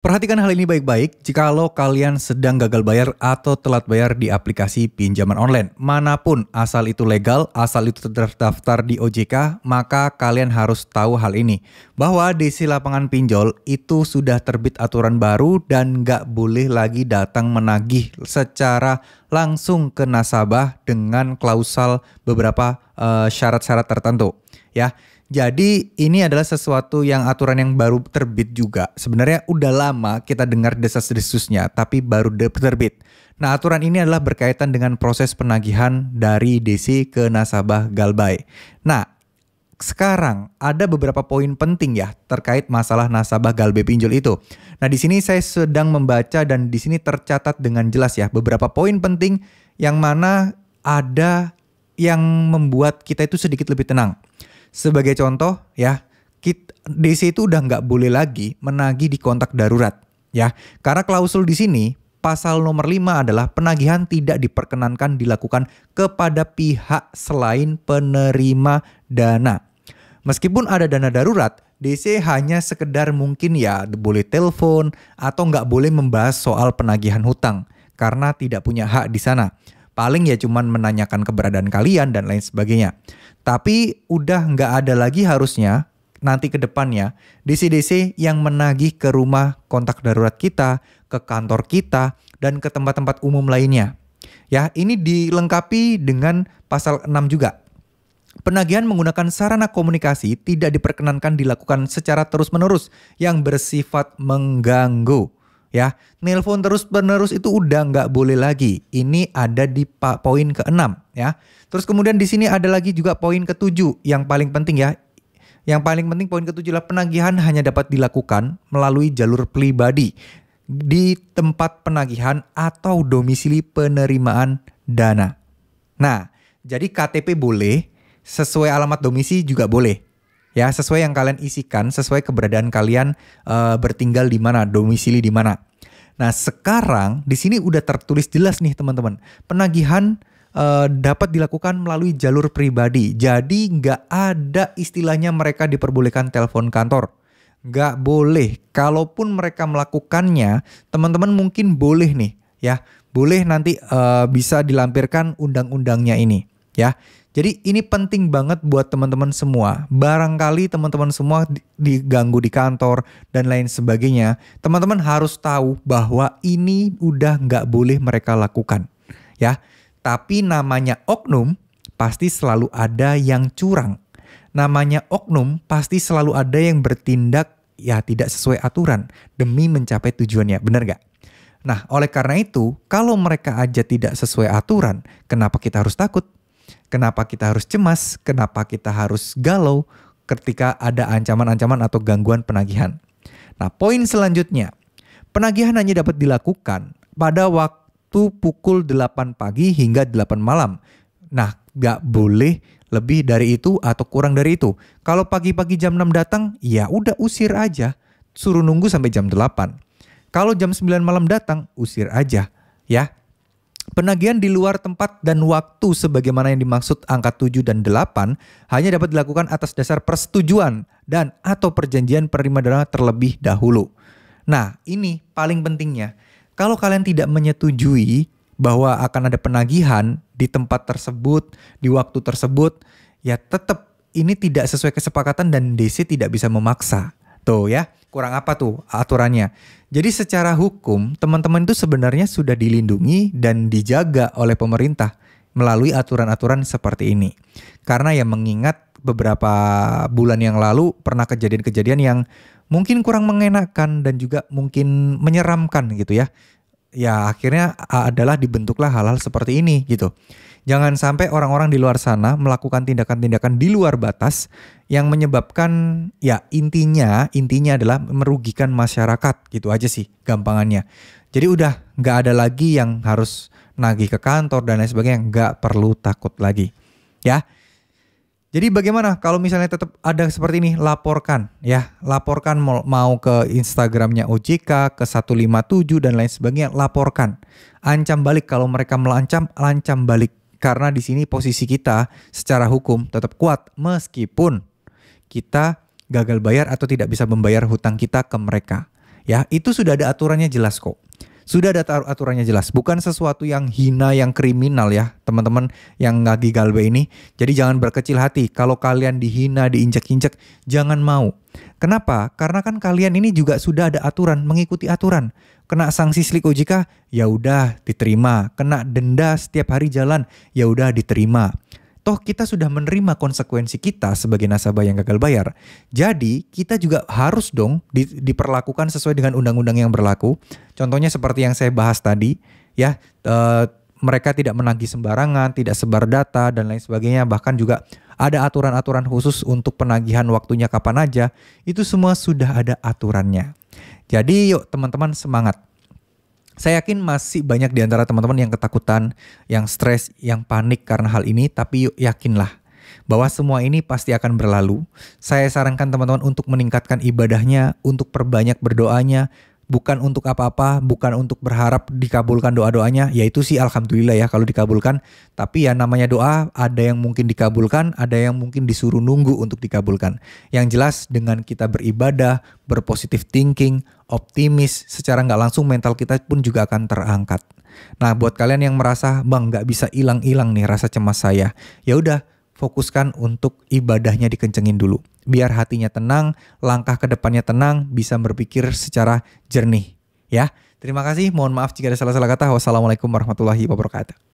Perhatikan hal ini baik-baik jika lo kalian sedang gagal bayar atau telat bayar di aplikasi pinjaman online. Manapun, asal itu legal, asal itu terdaftar di OJK, maka kalian harus tahu hal ini. Bahwa di si lapangan pinjol itu sudah terbit aturan baru dan nggak boleh lagi datang menagih secara langsung ke nasabah dengan klausal beberapa uh, eh, syarat -syarat tertentu ya. Jadi ini adalah sesuatu yang aturan yang baru terbit juga. Sebenarnya udah lama kita dengar desas-desusnya, tapi baru terbit. Nah aturan ini adalah berkaitan dengan proses penagihan dari DC ke nasabah Galbay. Nah sekarang ada beberapa poin penting ya terkait masalah nasabah GalBay pinjol itu. Nah, di sini saya sedang membaca dan di sini tercatat dengan jelas ya beberapa poin penting yang mana ada yang membuat kita itu sedikit lebih tenang. Sebagai contoh ya, kita, DC itu udah nggak boleh lagi menagih di kontak darurat ya. Karena klausul di sini pasal nomor 5 adalah penagihan tidak diperkenankan dilakukan kepada pihak selain penerima dana. Meskipun ada dana darurat, DC hanya sekedar mungkin ya boleh telepon atau nggak boleh membahas soal penagihan hutang karena tidak punya hak di sana. Paling ya cuman menanyakan keberadaan kalian dan lain sebagainya. Tapi udah nggak ada lagi harusnya nanti ke depannya DC-DC yang menagih ke rumah kontak darurat kita, ke kantor kita, dan ke tempat-tempat umum lainnya. Ya, ini dilengkapi dengan pasal 6 juga. Penagihan menggunakan sarana komunikasi tidak diperkenankan dilakukan secara terus-menerus yang bersifat mengganggu ya. Nelpon terus menerus itu udah nggak boleh lagi. Ini ada di poin keenam, ya. Terus kemudian di sini ada lagi juga poin ketujuh yang paling penting ya. Yang paling penting poin ketujuh 7 adalah penagihan hanya dapat dilakukan melalui jalur pribadi di tempat penagihan atau domisili penerimaan dana. Nah, jadi KTP boleh, sesuai alamat domisili juga boleh ya sesuai yang kalian isikan sesuai keberadaan kalian e, bertinggal di mana domisili di mana Nah, sekarang di sini udah tertulis jelas nih teman-teman. Penagihan uh, dapat dilakukan melalui jalur pribadi. Jadi nggak ada istilahnya mereka diperbolehkan telepon kantor. Nggak boleh. Kalaupun mereka melakukannya, teman-teman mungkin boleh nih ya. Boleh nanti uh, bisa dilampirkan undang-undangnya ini ya. Jadi ini penting banget buat teman-teman semua. Barangkali teman-teman semua diganggu di kantor dan lain sebagainya. Teman-teman harus tahu bahwa ini udah nggak boleh mereka lakukan. ya. Tapi namanya oknum pasti selalu ada yang curang. Namanya oknum pasti selalu ada yang bertindak ya tidak sesuai aturan demi mencapai tujuannya. Bener nggak? Nah oleh karena itu kalau mereka aja tidak sesuai aturan kenapa kita harus takut? Kenapa kita harus cemas? Kenapa kita harus galau ketika ada ancaman-ancaman atau gangguan penagihan? Nah, poin selanjutnya, penagihan hanya dapat dilakukan pada waktu pukul 8 pagi hingga 8 malam. Nah, gak boleh lebih dari itu atau kurang dari itu. Kalau pagi-pagi jam 6 datang, ya udah usir aja. Suruh nunggu sampai jam 8. Kalau jam 9 malam datang, usir aja. Ya, Penagihan di luar tempat dan waktu sebagaimana yang dimaksud angka 7 dan 8 hanya dapat dilakukan atas dasar persetujuan dan atau perjanjian penerima dana terlebih dahulu. Nah, ini paling pentingnya. Kalau kalian tidak menyetujui bahwa akan ada penagihan di tempat tersebut, di waktu tersebut, ya tetap ini tidak sesuai kesepakatan dan DC tidak bisa memaksa. Tuh ya, kurang apa tuh aturannya. Jadi secara hukum teman-teman itu sebenarnya sudah dilindungi dan dijaga oleh pemerintah melalui aturan-aturan seperti ini. Karena ya mengingat beberapa bulan yang lalu pernah kejadian-kejadian yang mungkin kurang mengenakan dan juga mungkin menyeramkan gitu ya ya akhirnya adalah dibentuklah hal-hal seperti ini gitu. Jangan sampai orang-orang di luar sana melakukan tindakan-tindakan di luar batas yang menyebabkan ya intinya intinya adalah merugikan masyarakat gitu aja sih gampangannya. Jadi udah nggak ada lagi yang harus nagih ke kantor dan lain sebagainya nggak perlu takut lagi ya. Jadi bagaimana kalau misalnya tetap ada seperti ini laporkan ya, laporkan mau, ke Instagramnya OJK ke 157 dan lain sebagainya, laporkan. Ancam balik kalau mereka melancam, lancam balik karena di sini posisi kita secara hukum tetap kuat meskipun kita gagal bayar atau tidak bisa membayar hutang kita ke mereka. Ya, itu sudah ada aturannya jelas kok. Sudah ada aturannya jelas, bukan sesuatu yang hina, yang kriminal ya teman-teman yang lagi galbe ini. Jadi jangan berkecil hati, kalau kalian dihina, diinjek-injek, jangan mau. Kenapa? Karena kan kalian ini juga sudah ada aturan, mengikuti aturan. Kena sanksi slik OJK, ya udah diterima. Kena denda setiap hari jalan, ya udah diterima toh kita sudah menerima konsekuensi kita sebagai nasabah yang gagal bayar. Jadi, kita juga harus dong di, diperlakukan sesuai dengan undang-undang yang berlaku. Contohnya seperti yang saya bahas tadi, ya, e, mereka tidak menagih sembarangan, tidak sebar data dan lain sebagainya, bahkan juga ada aturan-aturan khusus untuk penagihan waktunya kapan aja. Itu semua sudah ada aturannya. Jadi, yuk teman-teman semangat saya yakin masih banyak di antara teman-teman yang ketakutan, yang stres, yang panik karena hal ini, tapi yuk yakinlah bahwa semua ini pasti akan berlalu. Saya sarankan teman-teman untuk meningkatkan ibadahnya, untuk perbanyak berdoanya, bukan untuk apa-apa, bukan untuk berharap dikabulkan doa-doanya, yaitu sih alhamdulillah ya kalau dikabulkan. Tapi ya namanya doa, ada yang mungkin dikabulkan, ada yang mungkin disuruh nunggu untuk dikabulkan. Yang jelas dengan kita beribadah, berpositif thinking, optimis, secara nggak langsung mental kita pun juga akan terangkat. Nah buat kalian yang merasa bang nggak bisa hilang-hilang nih rasa cemas saya, ya udah fokuskan untuk ibadahnya dikencengin dulu biar hatinya tenang, langkah ke depannya tenang, bisa berpikir secara jernih. Ya, terima kasih. Mohon maaf jika ada salah-salah kata. Wassalamualaikum warahmatullahi wabarakatuh.